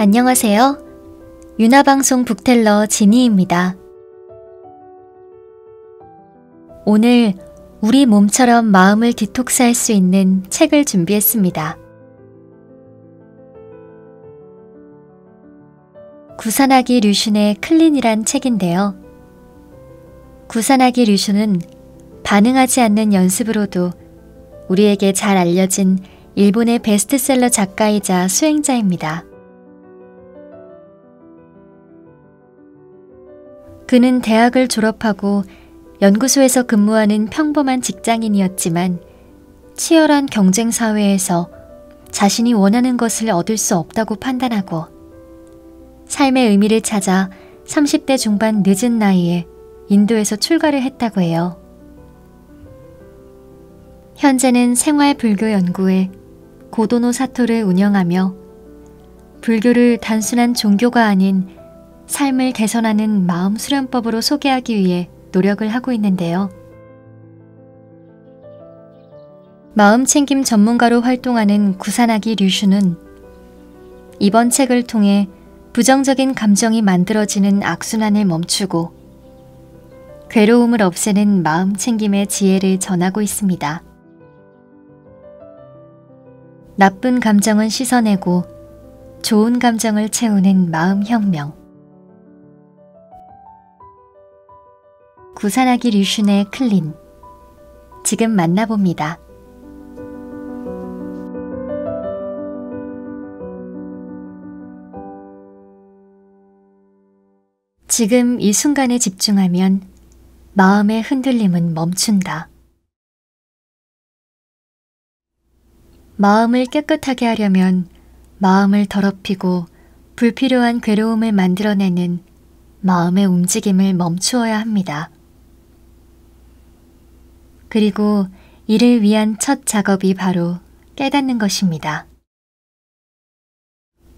안녕하세요. 유나방송 북텔러 진희입니다. 오늘 우리 몸처럼 마음을 디톡스할 수 있는 책을 준비했습니다. 구산하기 류슌의 클린이란 책인데요. 구산하기 류슌은 반응하지 않는 연습으로도 우리에게 잘 알려진 일본의 베스트셀러 작가이자 수행자입니다. 그는 대학을 졸업하고 연구소에서 근무하는 평범한 직장인이었지만 치열한 경쟁 사회에서 자신이 원하는 것을 얻을 수 없다고 판단하고 삶의 의미를 찾아 30대 중반 늦은 나이에 인도에서 출가를 했다고 해요. 현재는 생활불교연구에 고도노 사토를 운영하며 불교를 단순한 종교가 아닌 삶을 개선하는 마음 수련법으로 소개하기 위해 노력을 하고 있는데요. 마음 챙김 전문가로 활동하는 구산아기 류슈는 이번 책을 통해 부정적인 감정이 만들어지는 악순환을 멈추고 괴로움을 없애는 마음 챙김의 지혜를 전하고 있습니다. 나쁜 감정은 씻어내고 좋은 감정을 채우는 마음 혁명. 구산하기 류슌의 클린. 지금 만나봅니다. 지금 이 순간에 집중하면 마음의 흔들림은 멈춘다. 마음을 깨끗하게 하려면 마음을 더럽히고 불필요한 괴로움을 만들어내는 마음의 움직임을 멈추어야 합니다. 그리고 이를 위한 첫 작업이 바로 깨닫는 것입니다.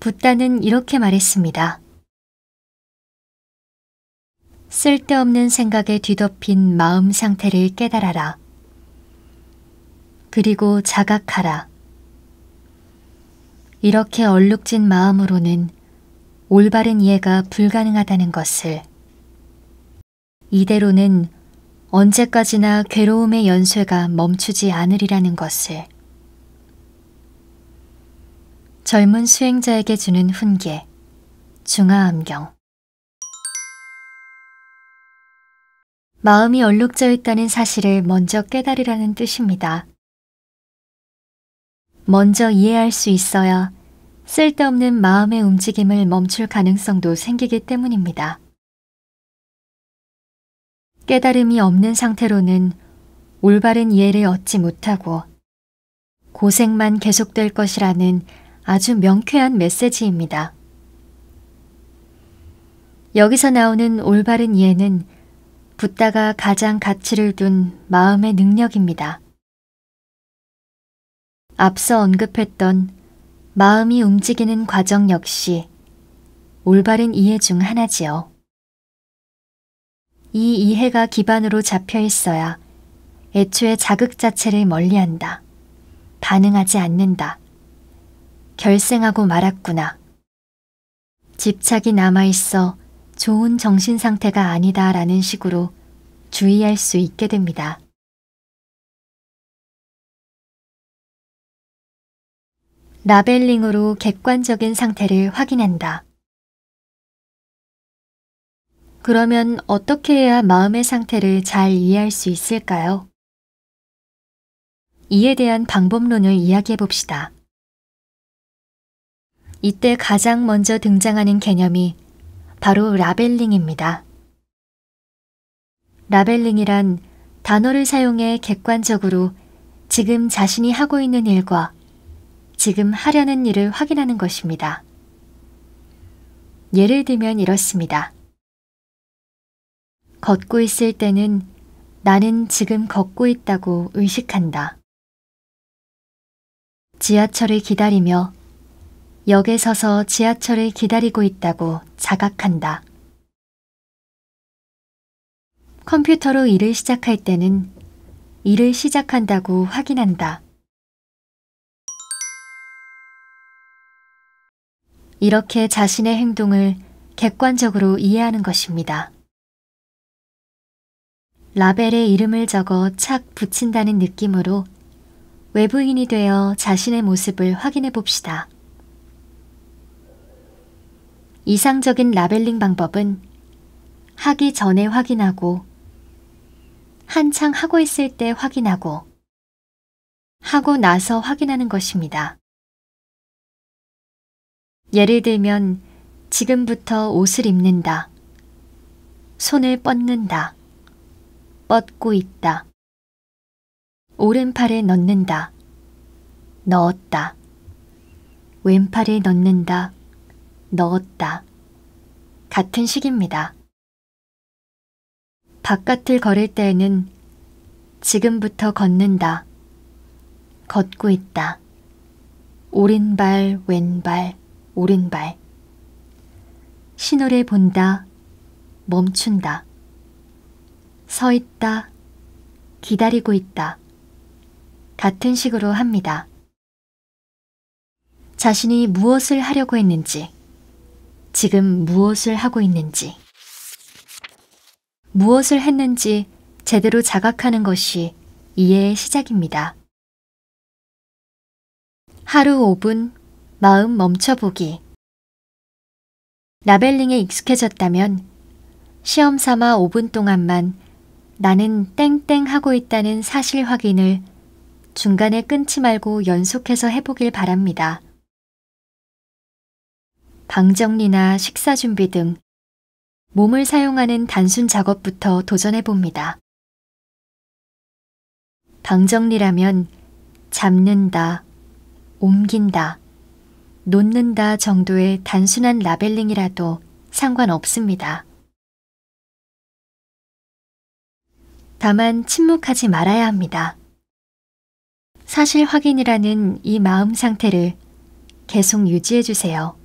붓다는 이렇게 말했습니다. 쓸데없는 생각에 뒤덮인 마음 상태를 깨달아라. 그리고 자각하라. 이렇게 얼룩진 마음으로는 올바른 이해가 불가능하다는 것을 이대로는 언제까지나 괴로움의 연쇄가 멈추지 않으리라는 것을. 젊은 수행자에게 주는 훈계, 중화암경. 마음이 얼룩져 있다는 사실을 먼저 깨달으라는 뜻입니다. 먼저 이해할 수 있어야 쓸데없는 마음의 움직임을 멈출 가능성도 생기기 때문입니다. 깨달음이 없는 상태로는 올바른 이해를 얻지 못하고 고생만 계속될 것이라는 아주 명쾌한 메시지입니다. 여기서 나오는 올바른 이해는 붓다가 가장 가치를 둔 마음의 능력입니다. 앞서 언급했던 마음이 움직이는 과정 역시 올바른 이해 중 하나지요. 이 이해가 기반으로 잡혀 있어야 애초에 자극 자체를 멀리한다. 반응하지 않는다. 결생하고 말았구나. 집착이 남아있어 좋은 정신 상태가 아니다라는 식으로 주의할 수 있게 됩니다. 라벨링으로 객관적인 상태를 확인한다. 그러면 어떻게 해야 마음의 상태를 잘 이해할 수 있을까요? 이에 대한 방법론을 이야기해 봅시다. 이때 가장 먼저 등장하는 개념이 바로 라벨링입니다. 라벨링이란 단어를 사용해 객관적으로 지금 자신이 하고 있는 일과 지금 하려는 일을 확인하는 것입니다. 예를 들면 이렇습니다. 걷고 있을 때는 나는 지금 걷고 있다고 의식한다. 지하철을 기다리며 역에 서서 지하철을 기다리고 있다고 자각한다. 컴퓨터로 일을 시작할 때는 일을 시작한다고 확인한다. 이렇게 자신의 행동을 객관적으로 이해하는 것입니다. 라벨에 이름을 적어 착 붙인다는 느낌으로 외부인이 되어 자신의 모습을 확인해 봅시다. 이상적인 라벨링 방법은 하기 전에 확인하고 한창 하고 있을 때 확인하고 하고 나서 확인하는 것입니다. 예를 들면 지금부터 옷을 입는다. 손을 뻗는다. 뻗고 있다. 오른팔에 넣는다. 넣었다. 왼팔에 넣는다. 넣었다. 같은 식입니다. 바깥을 걸을 때에는 지금부터 걷는다. 걷고 있다. 오른발, 왼발, 오른발. 신호를 본다. 멈춘다. 서 있다, 기다리고 있다 같은 식으로 합니다. 자신이 무엇을 하려고 했는지, 지금 무엇을 하고 있는지, 무엇을 했는지 제대로 자각하는 것이 이해의 시작입니다. 하루 5분 마음 멈춰보기. 라벨링에 익숙해졌다면 시험 삼아 5분 동안만 나는 땡땡 하고 있다는 사실 확인을 중간에 끊지 말고 연속해서 해보길 바랍니다. 방정리나 식사 준비 등 몸을 사용하는 단순 작업부터 도전해봅니다. 방정리라면 잡는다, 옮긴다, 놓는다 정도의 단순한 라벨링이라도 상관없습니다. 다만 침묵하지 말아야 합니다. 사실 확인이라는 이 마음 상태를 계속 유지해 주세요.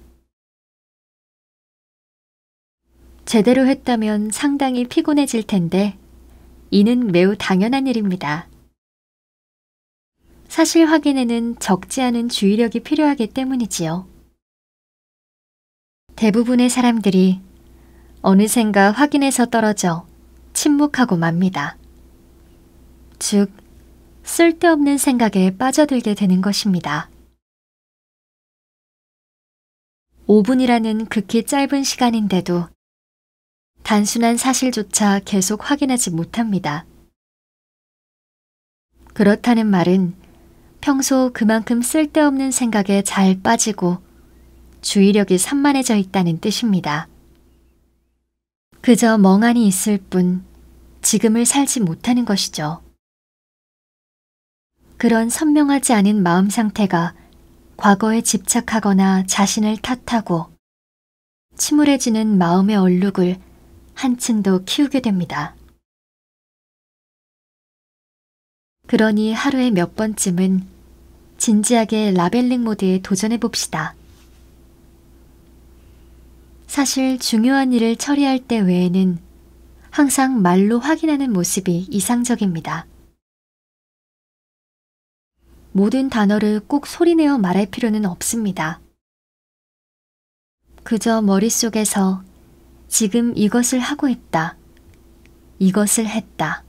제대로 했다면 상당히 피곤해질 텐데, 이는 매우 당연한 일입니다. 사실 확인에는 적지 않은 주의력이 필요하기 때문이지요. 대부분의 사람들이 어느샌가 확인에서 떨어져 침묵하고 맙니다. 즉, 쓸데없는 생각에 빠져들게 되는 것입니다. 5분이라는 극히 짧은 시간인데도 단순한 사실조차 계속 확인하지 못합니다. 그렇다는 말은 평소 그만큼 쓸데없는 생각에 잘 빠지고 주의력이 산만해져 있다는 뜻입니다. 그저 멍하니 있을 뿐 지금을 살지 못하는 것이죠. 그런 선명하지 않은 마음 상태가 과거에 집착하거나 자신을 탓하고 침울해지는 마음의 얼룩을 한층 더 키우게 됩니다. 그러니 하루에 몇 번쯤은 진지하게 라벨링 모드에 도전해 봅시다. 사실 중요한 일을 처리할 때 외에는 항상 말로 확인하는 모습이 이상적입니다. 모든 단어를 꼭 소리내어 말할 필요는 없습니다. 그저 머릿속에서 지금 이것을 하고 있다. 이것을 했다.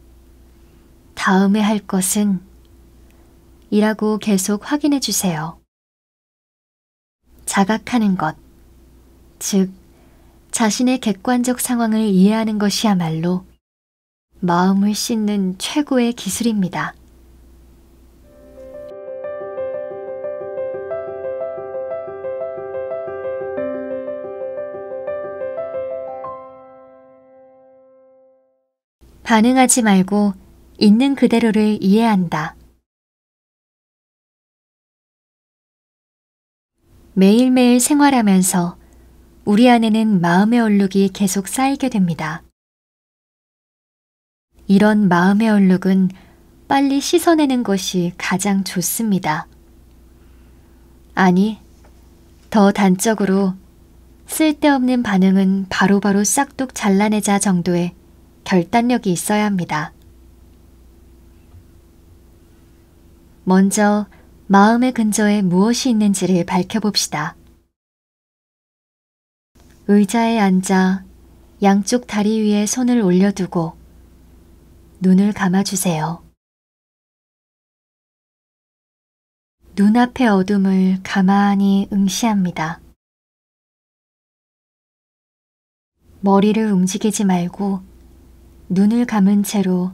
다음에 할 것은 이라고 계속 확인해 주세요. 자각하는 것. 즉, 자신의 객관적 상황을 이해하는 것이야말로 마음을 씻는 최고의 기술입니다. 반응하지 말고 있는 그대로를 이해한다. 매일매일 생활하면서 우리 안에는 마음의 얼룩이 계속 쌓이게 됩니다. 이런 마음의 얼룩은 빨리 씻어내는 것이 가장 좋습니다. 아니, 더 단적으로 쓸데없는 반응은 바로바로 바로 싹둑 잘라내자 정도의 결단력이 있어야 합니다. 먼저 마음의 근저에 무엇이 있는지를 밝혀봅시다. 의자에 앉아 양쪽 다리 위에 손을 올려두고 눈을 감아주세요. 눈앞의 어둠을 가만히 응시합니다. 머리를 움직이지 말고 눈을 감은 채로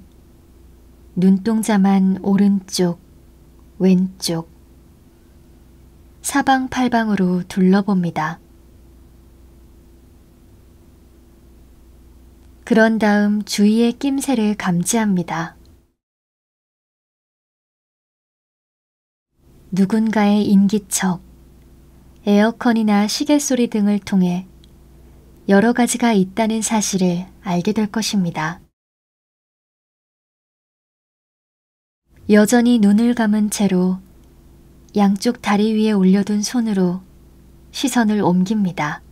눈동자만 오른쪽, 왼쪽, 사방팔방으로 둘러봅니다. 그런 다음 주위의 낌새를 감지합니다. 누군가의 인기척, 에어컨이나 시계 소리 등을 통해 여러 가지가 있다는 사실을 알게 될 것입니다. 여전히 눈을 감은 채로 양쪽 다리 위에 올려둔 손으로 시선을 옮깁니다.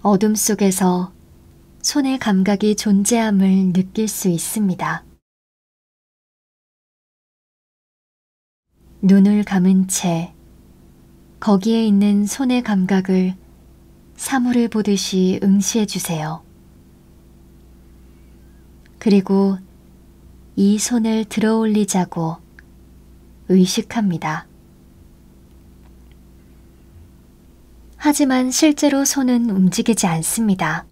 어둠 속에서 손의 감각이 존재함을 느낄 수 있습니다. 눈을 감은 채 거기에 있는 손의 감각을 사물을 보듯이 응시해 주세요. 그리고 이 손을 들어 올리자고 의식합니다. 하지만 실제로 손은 움직이지 않습니다.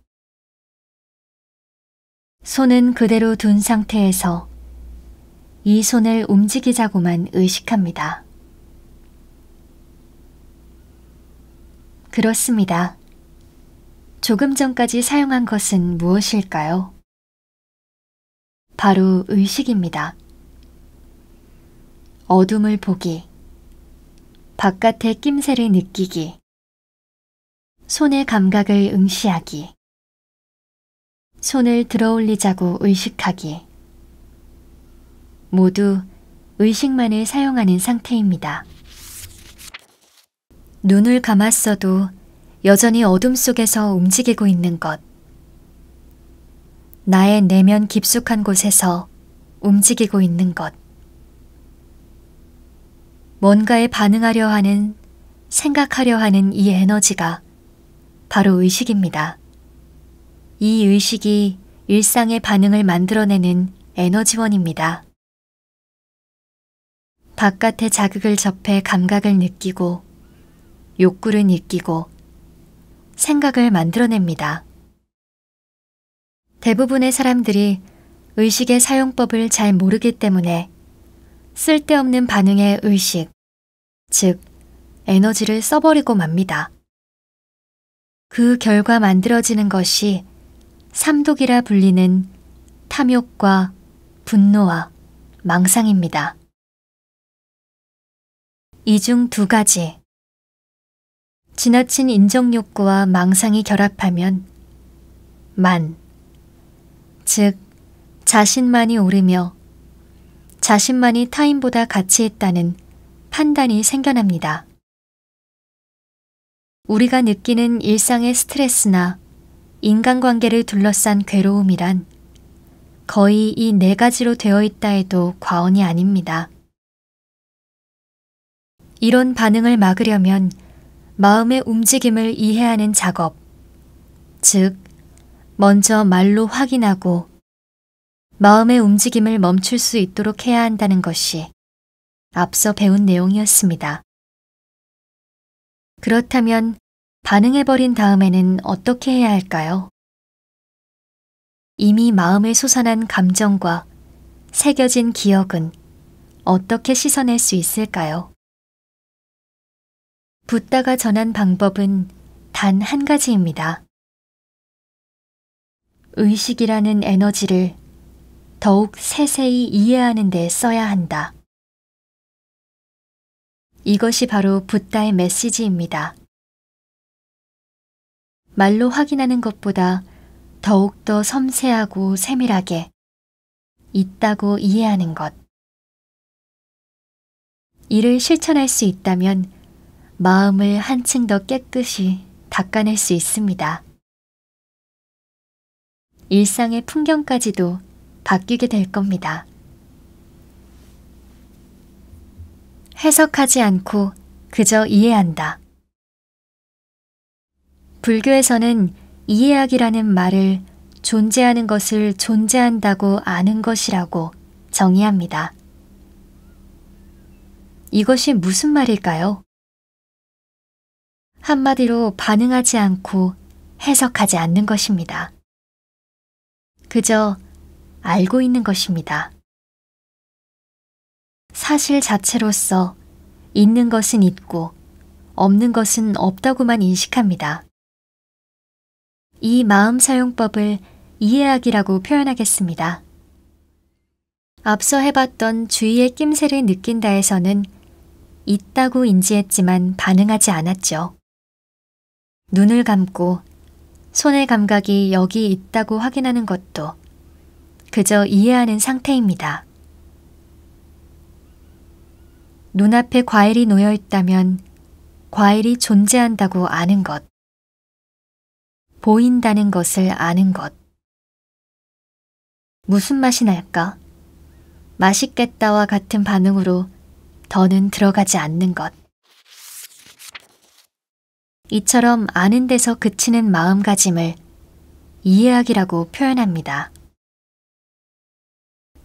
손은 그대로 둔 상태에서 이 손을 움직이자고만 의식합니다. 그렇습니다. 조금 전까지 사용한 것은 무엇일까요? 바로 의식입니다. 어둠을 보기, 바깥의 낌새를 느끼기, 손의 감각을 응시하기, 손을 들어 올리자고 의식하기. 모두 의식만을 사용하는 상태입니다. 눈을 감았어도 여전히 어둠 속에서 움직이고 있는 것. 나의 내면 깊숙한 곳에서 움직이고 있는 것. 뭔가에 반응하려 하는, 생각하려 하는 이 에너지가 바로 의식입니다. 이 의식이 일상의 반응을 만들어내는 에너지원입니다. 바깥의 자극을 접해 감각을 느끼고 욕구를 느끼고 생각을 만들어냅니다. 대부분의 사람들이 의식의 사용법을 잘 모르기 때문에 쓸데없는 반응의 의식, 즉, 에너지를 써버리고 맙니다. 그 결과 만들어지는 것이 삼독이라 불리는 탐욕과 분노와 망상입니다. 이 중 두 가지. 지나친 인정욕구와 망상이 결합하면 만, 즉, 자신만이 오르며 자신만이 타인보다 가치 있다는 판단이 생겨납니다. 우리가 느끼는 일상의 스트레스나 인간관계를 둘러싼 괴로움이란 거의 이 네 가지로 되어 있다 해도 과언이 아닙니다. 이런 반응을 막으려면 마음의 움직임을 이해하는 작업, 즉, 먼저 말로 확인하고 마음의 움직임을 멈출 수 있도록 해야 한다는 것이 앞서 배운 내용이었습니다. 그렇다면 반응해버린 다음에는 어떻게 해야 할까요? 이미 마음에 솟아난 감정과 새겨진 기억은 어떻게 씻어낼 수 있을까요? 붓다가 전한 방법은 단 한 가지입니다. 의식이라는 에너지를 더욱 세세히 이해하는 데 써야 한다. 이것이 바로 붓다의 메시지입니다. 말로 확인하는 것보다 더욱더 섬세하고 세밀하게 있다고 이해하는 것. 이를 실천할 수 있다면 마음을 한층 더 깨끗이 닦아낼 수 있습니다. 일상의 풍경까지도 바뀌게 될 겁니다. 해석하지 않고 그저 이해한다. 불교에서는 이해학이라는 말을 존재하는 것을 존재한다고 아는 것이라고 정의합니다. 이것이 무슨 말일까요? 한마디로 반응하지 않고 해석하지 않는 것입니다. 그저 알고 있는 것입니다. 사실 자체로서 있는 것은 있고 없는 것은 없다고만 인식합니다. 이 마음 사용법을 이해하기라고 표현하겠습니다. 앞서 해봤던 주위의 낌새를 느낀다에서는 있다고 인지했지만 반응하지 않았죠. 눈을 감고 손의 감각이 여기 있다고 확인하는 것도 그저 이해하는 상태입니다. 눈앞에 과일이 놓여 있다면 과일이 존재한다고 아는 것, 보인다는 것을 아는 것. 무슨 맛이 날까? 맛있겠다와 같은 반응으로 더는 들어가지 않는 것. 이처럼 아는 데서 그치는 마음가짐을 이해하기라고 표현합니다.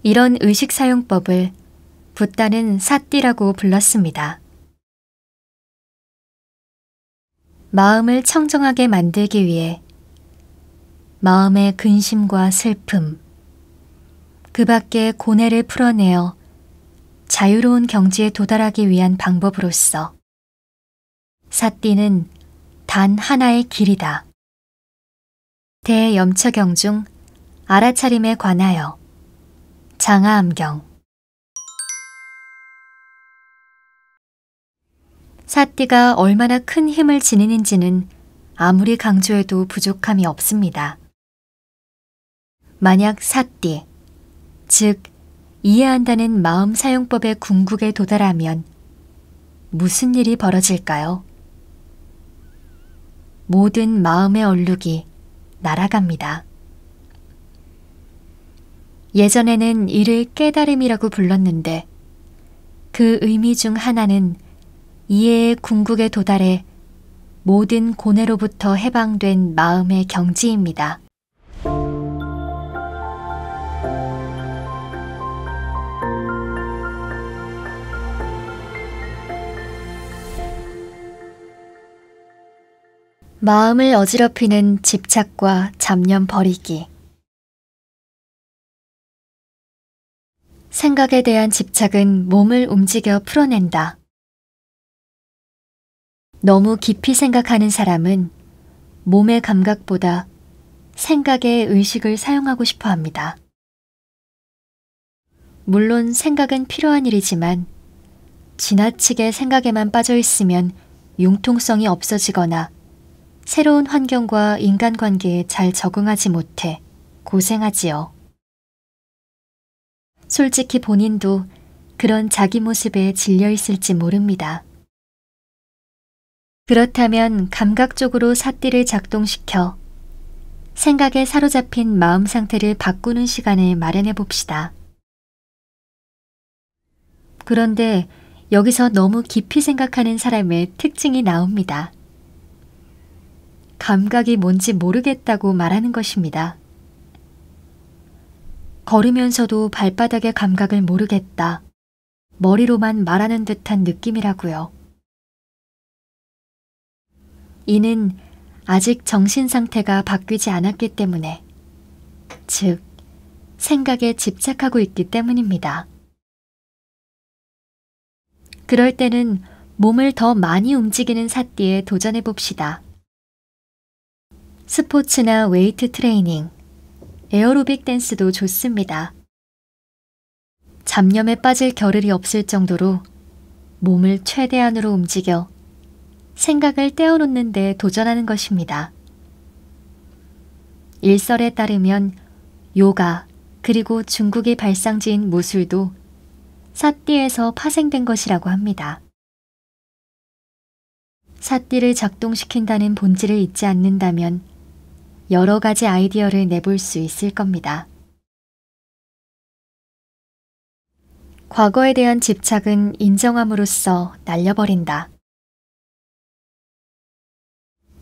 이런 의식 사용법을 붓다는 사띠라고 불렀습니다. 마음을 청정하게 만들기 위해 마음의 근심과 슬픔, 그 밖의 고뇌를 풀어내어 자유로운 경지에 도달하기 위한 방법으로서 사띠는 단 하나의 길이다. 대염처경 중 알아차림에 관하여 장하암경 사띠가 얼마나 큰 힘을 지니는지는 아무리 강조해도 부족함이 없습니다. 만약 사띠, 즉 이해한다는 마음 사용법의 궁극에 도달하면 무슨 일이 벌어질까요? 모든 마음의 얼룩이 날아갑니다. 예전에는 이를 깨달음이라고 불렀는데 그 의미 중 하나는 이해의 궁극에 도달해 모든 고뇌로부터 해방된 마음의 경지입니다. 마음을 어지럽히는 집착과 잡념 버리기. 생각에 대한 집착은 몸을 움직여 풀어낸다. 너무 깊이 생각하는 사람은 몸의 감각보다 생각의 의식을 사용하고 싶어 합니다. 물론 생각은 필요한 일이지만 지나치게 생각에만 빠져 있으면 융통성이 없어지거나 새로운 환경과 인간관계에 잘 적응하지 못해 고생하지요. 솔직히 본인도 그런 자기 모습에 질려 있을지 모릅니다. 그렇다면 감각적으로 사띠를 작동시켜 생각에 사로잡힌 마음 상태를 바꾸는 시간을 마련해 봅시다. 그런데 여기서 너무 깊이 생각하는 사람의 특징이 나옵니다. 감각이 뭔지 모르겠다고 말하는 것입니다. 걸으면서도 발바닥의 감각을 모르겠다. 머리로만 말하는 듯한 느낌이라고요. 이는 아직 정신 상태가 바뀌지 않았기 때문에, 즉, 생각에 집착하고 있기 때문입니다. 그럴 때는 몸을 더 많이 움직이는 사띠에 도전해 봅시다. 스포츠나 웨이트 트레이닝, 에어로빅 댄스도 좋습니다. 잡념에 빠질 겨를이 없을 정도로 몸을 최대한으로 움직여 생각을 떼어놓는 데 도전하는 것입니다. 일설에 따르면 요가 그리고 중국의 발상지인 무술도 사띠에서 파생된 것이라고 합니다. 사띠를 작동시킨다는 본질을 잊지 않는다면 여러 가지 아이디어를 내볼 수 있을 겁니다. 과거에 대한 집착은 인정함으로써 날려버린다.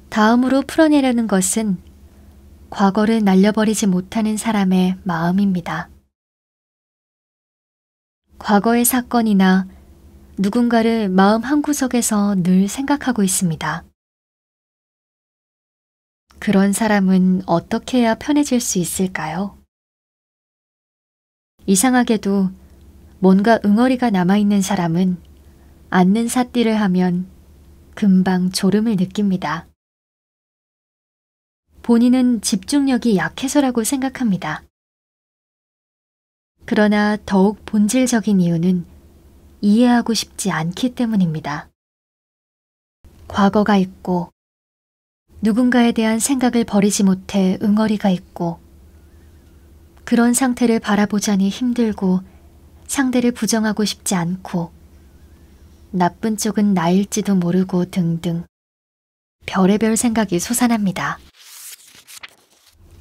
다음으로 풀어내려는 것은 과거를 날려버리지 못하는 사람의 마음입니다. 과거의 사건이나 누군가를 마음 한구석에서 늘 생각하고 있습니다. 그런 사람은 어떻게 해야 편해질 수 있을까요? 이상하게도 뭔가 응어리가 남아있는 사람은 앉는 사띠를 하면 금방 졸음을 느낍니다. 본인은 집중력이 약해서라고 생각합니다. 그러나 더욱 본질적인 이유는 이해하고 싶지 않기 때문입니다. 과거가 있고 누군가에 대한 생각을 버리지 못해 응어리가 있고 그런 상태를 바라보자니 힘들고 상대를 부정하고 싶지 않고 나쁜 쪽은 나일지도 모르고 등등 별의별 생각이 솟아납니다.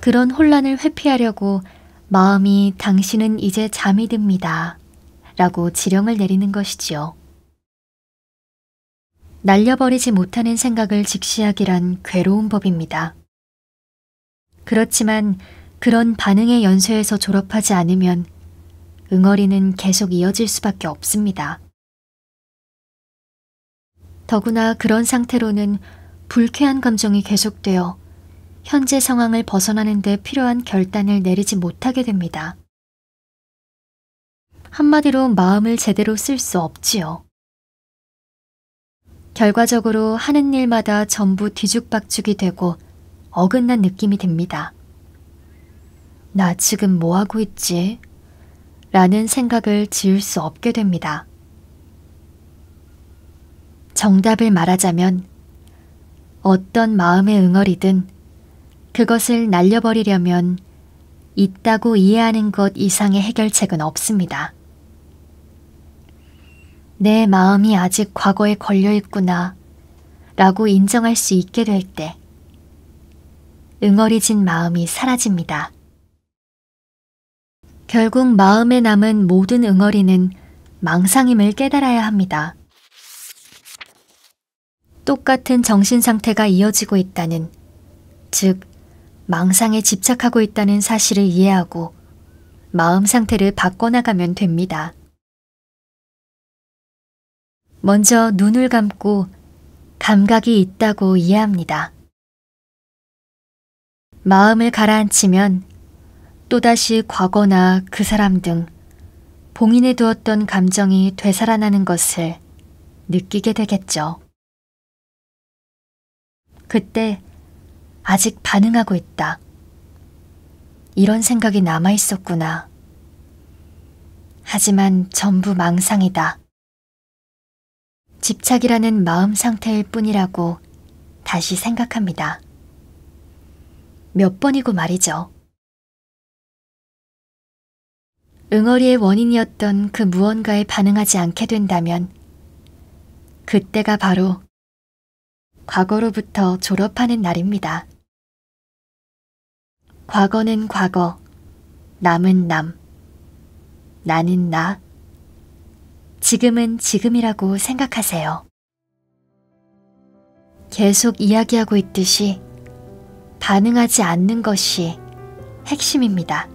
그런 혼란을 회피하려고 마음이 당신은 이제 잠이 듭니다. 라고 지령을 내리는 것이지요. 날려버리지 못하는 생각을 직시하기란 괴로운 법입니다. 그렇지만 그런 반응의 연쇄에서 졸업하지 않으면 응어리는 계속 이어질 수밖에 없습니다. 더구나 그런 상태로는 불쾌한 감정이 계속되어 현재 상황을 벗어나는 데 필요한 결단을 내리지 못하게 됩니다. 한마디로 마음을 제대로 쓸 수 없지요. 결과적으로 하는 일마다 전부 뒤죽박죽이 되고 어긋난 느낌이 듭니다. 나 지금 뭐하고 있지? 라는 생각을 지울 수 없게 됩니다. 정답을 말하자면 어떤 마음의 응어리든 그것을 날려버리려면 있다고 이해하는 것 이상의 해결책은 없습니다. 내 마음이 아직 과거에 걸려있구나 라고 인정할 수 있게 될 때, 응어리진 마음이 사라집니다. 결국 마음에 남은 모든 응어리는 망상임을 깨달아야 합니다. 똑같은 정신 상태가 이어지고 있다는, 즉, 망상에 집착하고 있다는 사실을 이해하고 마음 상태를 바꿔나가면 됩니다. 먼저 눈을 감고 감각이 있다고 이해합니다. 마음을 가라앉히면 또다시 과거나 그 사람 등 봉인해 두었던 감정이 되살아나는 것을 느끼게 되겠죠. 그때 아직 반응하고 있다. 이런 생각이 남아 있었구나. 하지만 전부 망상이다. 집착이라는 마음 상태일 뿐이라고 다시 생각합니다. 몇 번이고 말이죠. 응어리의 원인이었던 그 무언가에 반응하지 않게 된다면 그때가 바로 과거로부터 졸업하는 날입니다. 과거는 과거, 남은 남, 나는 나, 지금은 지금이라고 생각하세요. 계속 이야기하고 있듯이 반응하지 않는 것이 핵심입니다.